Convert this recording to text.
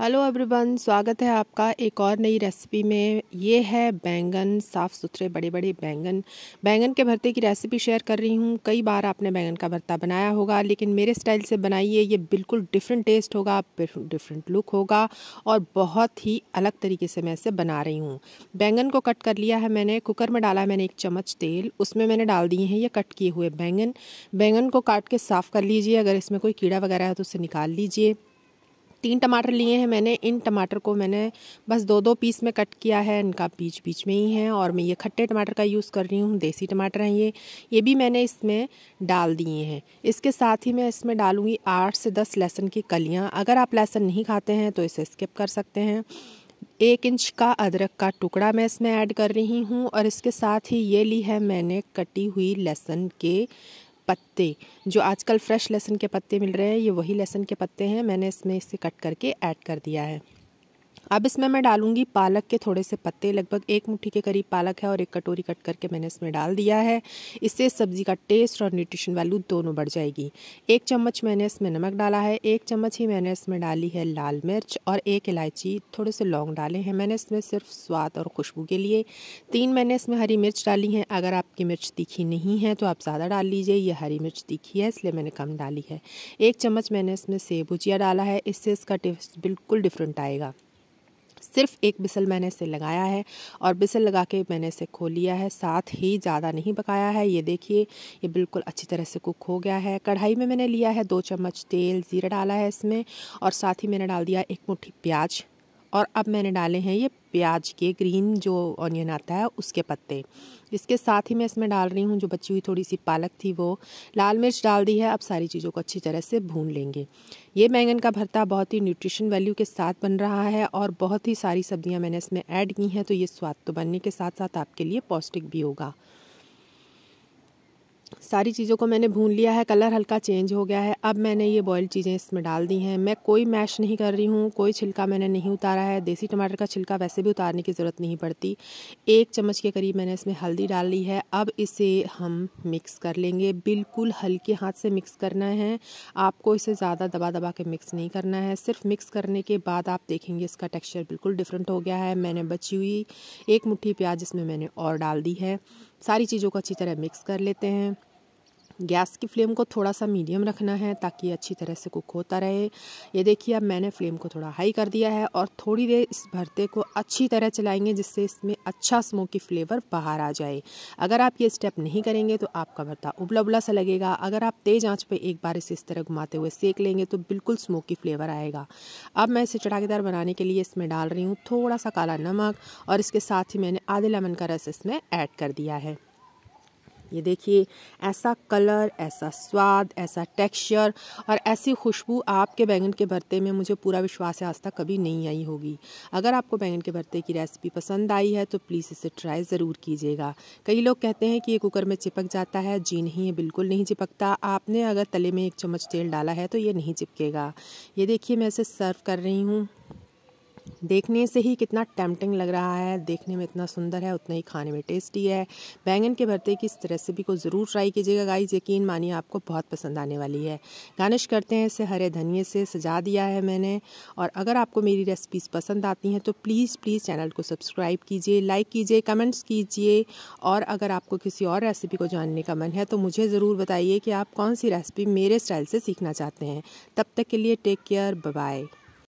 hello everyone स्वागत है आपका एक और नई रेसिपी में ये है बैंगन साफ़ सुथरे बड़े बड़े बैंगन बैंगन के भरते की रेसिपी शेयर कर रही हूँ कई बार आपने बैंगन का भरता बनाया होगा लेकिन मेरे स्टाइल से बनाइए ये बिल्कुल डिफरेंट टेस्ट होगा डिफरेंट लुक होगा और बहुत ही अलग तरीके से मैं इसे बना रही हूँ बैंगन को कट कर लिया है मैंने कुकर में डाला मैंने एक चम्मच तेल उसमें मैंने डाल दिए हैं ये कट किए हुए बैंगन बैंगन को काट के साफ़ कर लीजिए अगर इसमें कोई कीड़ा वगैरह है तो उसे निकाल लीजिए तीन टमाटर लिए हैं मैंने इन टमाटर को मैंने बस दो दो पीस में कट किया है इनका बीच बीच में ही है और मैं ये खट्टे टमाटर का यूज़ कर रही हूँ देसी टमाटर हैं ये ये भी मैंने इसमें डाल दिए हैं इसके साथ ही मैं इसमें डालूँगी आठ से दस लहसुन की कलियाँ अगर आप लहसुन नहीं खाते हैं तो इसे स्किप कर सकते हैं एक इंच का अदरक का टुकड़ा मैं इसमें ऐड कर रही हूँ और इसके साथ ही ये ली है मैंने कटी हुई लहसुन के पत्ते जो आजकल फ्रेश लहसुन के पत्ते मिल रहे हैं ये वही लहसुन के पत्ते हैं मैंने इसमें इसे कट करके ऐड कर दिया है अब इसमें मैं डालूंगी पालक के थोड़े से पत्ते लगभग एक मुट्ठी के करीब पालक है और एक कटोरी कट करके मैंने इसमें डाल दिया है इससे सब्ज़ी का टेस्ट और न्यूट्रिशन वैल्यू दोनों बढ़ जाएगी एक चम्मच मैंने इसमें नमक डाला है एक चम्मच ही मैंने इसमें डाली है लाल मिर्च और एक इलायची थोड़े से लौंग डाले हैं मैंने इसमें सिर्फ स्वाद और खुशबू के लिए तीन मैंने इसमें हरी मिर्च डाली है अगर आपकी मिर्च तीखी नहीं है तो आप ज़्यादा डाल लीजिए यह हरी मिर्च तीखी है इसलिए मैंने कम डाली है एक चम्मच मैंने इसमें सेब भुजिया डाला है इससे इसका टेस्ट बिल्कुल डिफरेंट आएगा सिर्फ एक बिसल मैंने इसे लगाया है और बिसल लगा के मैंने इसे खो लिया है साथ ही ज़्यादा नहीं पकाया है ये देखिए ये बिल्कुल अच्छी तरह से कुक हो गया है कढ़ाई में मैंने लिया है दो चम्मच तेल ज़ीरा डाला है इसमें और साथ ही मैंने डाल दिया एक मुट्ठी प्याज और अब मैंने डाले हैं ये प्याज के ग्रीन जो ऑनियन आता है उसके पत्ते इसके साथ ही मैं इसमें डाल रही हूँ जो बची हुई थोड़ी सी पालक थी वो लाल मिर्च डाल दी है अब सारी चीज़ों को अच्छी तरह से भून लेंगे ये बैंगन का भरता बहुत ही न्यूट्रिशन वैल्यू के साथ बन रहा है और बहुत ही सारी सब्जियाँ मैंने इसमें ऐड की हैं तो ये स्वाद तो बनने के साथ साथ आपके लिए पौष्टिक भी होगा सारी चीज़ों को मैंने भून लिया है कलर हल्का चेंज हो गया है अब मैंने ये बॉयल्ड चीज़ें इसमें डाल दी हैं मैं कोई मैश नहीं कर रही हूँ कोई छिलका मैंने नहीं उतारा है देसी टमाटर का छिलका वैसे भी उतारने की ज़रूरत नहीं पड़ती एक चम्मच के करीब मैंने इसमें हल्दी डाल ली है अब इसे हम मिक्स कर लेंगे बिल्कुल हल्के हाथ से मिक्स करना है आपको इसे ज़्यादा दबा दबा के मिक्स नहीं करना है सिर्फ मिक्स करने के बाद आप देखेंगे इसका टेक्स्चर बिल्कुल डिफरेंट हो गया है मैंने बची हुई एक मुठ्ठी प्याज इसमें मैंने और डाल दी है सारी चीज़ों को अच्छी तरह मिक्स कर लेते हैं गैस की फ्लेम को थोड़ा सा मीडियम रखना है ताकि अच्छी तरह से कुक होता रहे ये देखिए अब मैंने फ्लेम को थोड़ा हाई कर दिया है और थोड़ी देर इस भरते को अच्छी तरह चलाएंगे जिससे इसमें अच्छा स्मोकी फ्लेवर बाहर आ जाए अगर आप ये स्टेप नहीं करेंगे तो आपका भरता उबला उबला सा लगेगा अगर आप तेज़ आँच पर एक बार इसे इस तरह घुमाते हुए सेक लेंगे तो बिल्कुल स्मोकी फ्लेवर आएगा अब मैं इसे चटाकेदार बनाने के लिए इसमें डाल रही हूँ थोड़ा सा काला नमक और इसके साथ ही मैंने आधे लेमन का रस इसमें ऐड कर दिया है ये देखिए ऐसा कलर ऐसा स्वाद ऐसा टेक्सचर और ऐसी खुशबू आपके बैंगन के भरते में मुझे पूरा विश्वास है आज तक कभी नहीं आई होगी अगर आपको बैंगन के भरते की रेसिपी पसंद आई है तो प्लीज़ इसे ट्राई ज़रूर कीजिएगा कई लोग कहते हैं कि ये कुकर में चिपक जाता है जी नहीं ये बिल्कुल नहीं चिपकता आपने अगर तले में एक चम्मच तेल डाला है तो ये नहीं चिपकेगा ये देखिए मैं इसे सर्व कर रही हूँ देखने से ही कितना टेम्पटिंग लग रहा है देखने में इतना सुंदर है उतना ही खाने में टेस्टी है बैंगन के भरते की इस रेसिपी को ज़रूर ट्राई कीजिएगा गाइस यकीन मानिए आपको बहुत पसंद आने वाली है गार्निश करते हैं इसे हरे धनिए से सजा दिया है मैंने और अगर आपको मेरी रेसिपीज़ पसंद आती हैं तो प्लीज़ प्लीज़ चैनल को सब्सक्राइब कीजिए लाइक कीजिए कमेंट्स कीजिए और अगर आपको किसी और रेसिपी को जानने का मन है तो मुझे ज़रूर बताइए कि आप कौन सी रेसिपी मेरे स्टाइल से सीखना चाहते हैं तब तक के लिए टेक केयर बाय